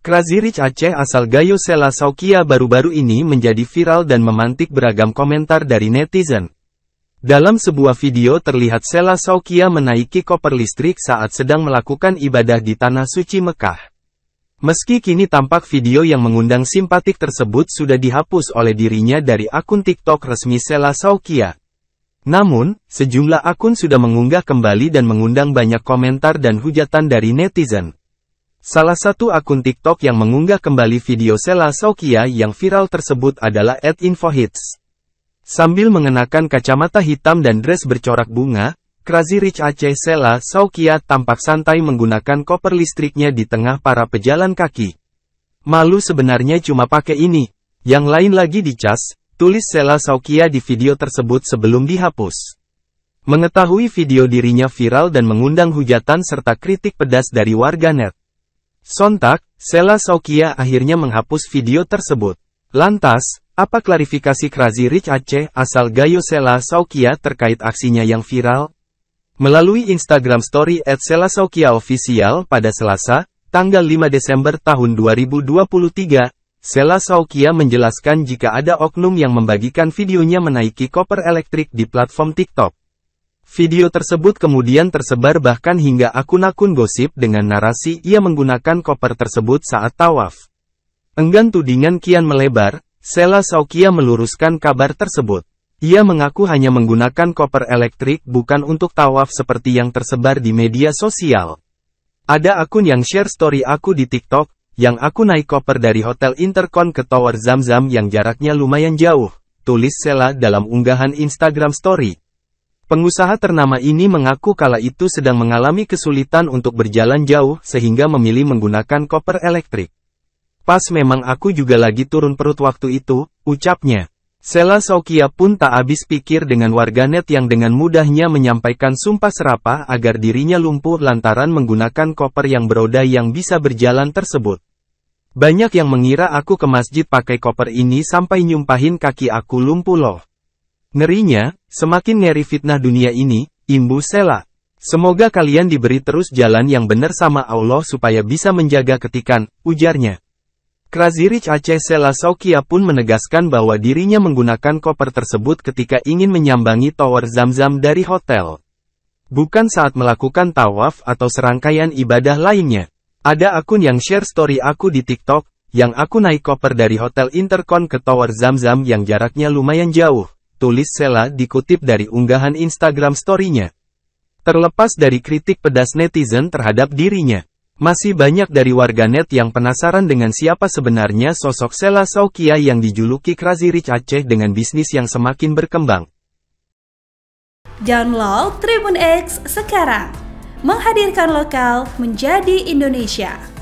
Rich Aceh asal Gayo Sela Saukia baru-baru ini menjadi viral dan memantik beragam komentar dari netizen. Dalam sebuah video terlihat Sela Saukia menaiki koper listrik saat sedang melakukan ibadah di Tanah Suci Mekah. Meski kini tampak video yang mengundang simpatik tersebut sudah dihapus oleh dirinya dari akun TikTok resmi Sela Saukia. Namun, sejumlah akun sudah mengunggah kembali dan mengundang banyak komentar dan hujatan dari netizen. Salah satu akun TikTok yang mengunggah kembali video Sela Saukia yang viral tersebut adalah @infohits. Sambil mengenakan kacamata hitam dan dress bercorak bunga, Crazy Rich Aceh Sela Saukia tampak santai menggunakan koper listriknya di tengah para pejalan kaki. Malu sebenarnya cuma pakai ini. Yang lain lagi dicas, tulis Sela Saukia di video tersebut sebelum dihapus. Mengetahui video dirinya viral dan mengundang hujatan serta kritik pedas dari warganet. Sontak, Sela Sokia akhirnya menghapus video tersebut. Lantas, apa klarifikasi Krazi Rich Aceh asal Gayo Sela Sokia terkait aksinya yang viral? Melalui Instagram story at Sela Sokia Official pada Selasa, tanggal 5 Desember tahun 2023, Sela Saukia menjelaskan jika ada oknum yang membagikan videonya menaiki koper elektrik di platform TikTok. Video tersebut kemudian tersebar bahkan hingga akun-akun gosip dengan narasi ia menggunakan koper tersebut saat tawaf. Enggan tudingan kian melebar, Sela Saukia meluruskan kabar tersebut. Ia mengaku hanya menggunakan koper elektrik bukan untuk tawaf seperti yang tersebar di media sosial. Ada akun yang share story aku di TikTok, yang aku naik koper dari Hotel Intercon ke Tower Zamzam yang jaraknya lumayan jauh, tulis Sela dalam unggahan Instagram story. Pengusaha ternama ini mengaku kala itu sedang mengalami kesulitan untuk berjalan jauh sehingga memilih menggunakan koper elektrik. Pas memang aku juga lagi turun perut waktu itu, ucapnya. Sela Sokia pun tak habis pikir dengan warganet yang dengan mudahnya menyampaikan sumpah serapa agar dirinya lumpuh lantaran menggunakan koper yang beroda yang bisa berjalan tersebut. Banyak yang mengira aku ke masjid pakai koper ini sampai nyumpahin kaki aku lumpuh loh. Ngerinya, semakin ngeri fitnah dunia ini, imbu Sela. Semoga kalian diberi terus jalan yang benar sama Allah supaya bisa menjaga ketikan, ujarnya. Krazirich Aceh Sela Saukia pun menegaskan bahwa dirinya menggunakan koper tersebut ketika ingin menyambangi tower zam-zam dari hotel. Bukan saat melakukan tawaf atau serangkaian ibadah lainnya. Ada akun yang share story aku di TikTok, yang aku naik koper dari Hotel Intercon ke tower zam-zam yang jaraknya lumayan jauh tulis Sela dikutip dari unggahan Instagram story-nya. Terlepas dari kritik pedas netizen terhadap dirinya, masih banyak dari warganet yang penasaran dengan siapa sebenarnya sosok Sela Saukia yang dijuluki Crazy Rich Aceh dengan bisnis yang semakin berkembang. Download Tribun X sekarang, menghadirkan lokal menjadi Indonesia.